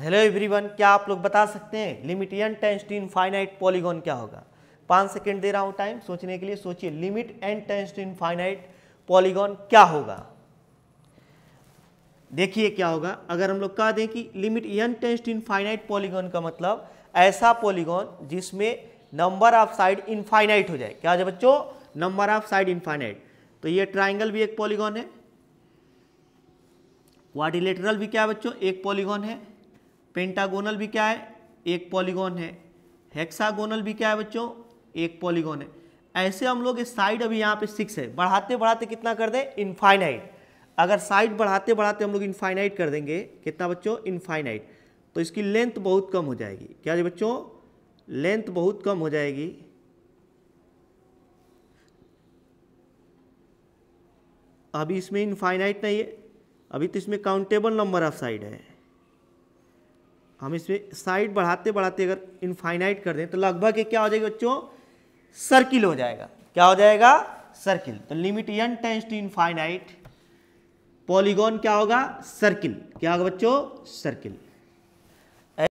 hello everyone क्या आप लोग बता सकते हैं limit n tends to infinite polygon क्या होगा पाँच सेकेंड दे रहा हूँ टाइम सोचने के लिए सोचिए limit n tends to infinite polygon क्या होगा देखिए क्या होगा अगर हम लोग कह दें कि limit n tends to infinite polygon का मतलब ऐसा पॉलीगॉन जिसमें नंबर ऑफ साइड इनफाइनाइट हो जाए क्या हो जाए बच्चों नंबर ऑफ साइड इनफाइनाइट तो ये ट्राइंगल भी एक पॉलीगॉन है क्वारिलेटरल भी क्या है बच्चों एक पॉलीगॉन है पेंटागोनल भी क्या है एक पॉलीगॉन है हेक्सागोनल भी क्या है बच्चों एक पॉलीगॉन है ऐसे हम लोग साइड अभी यहाँ पे सिक्स है बढ़ाते बढ़ाते कितना कर दें इनफाइनाइट अगर साइड बढ़ाते बढ़ाते हम लोग इनफाइनाइट कर देंगे कितना बच्चों इनफाइनाइट तो इसकी लेंथ बहुत कम हो जाएगी क्या जी बच्चों लेंथ बहुत कम हो जाएगी अभी इसमें इनफाइनाइट नहीं है अभी तो इसमें काउंटेबल नंबर ऑफ साइड है हम इसमें साइड बढ़ाते बढ़ाते अगर इनफाइनाइट कर दें तो लगभग क्या हो जाएगा बच्चों सर्किल हो जाएगा क्या हो जाएगा सर्किल तो limit n tends to infinite polygon क्या होगा सर्किल क्या होगा बच्चों सर्किल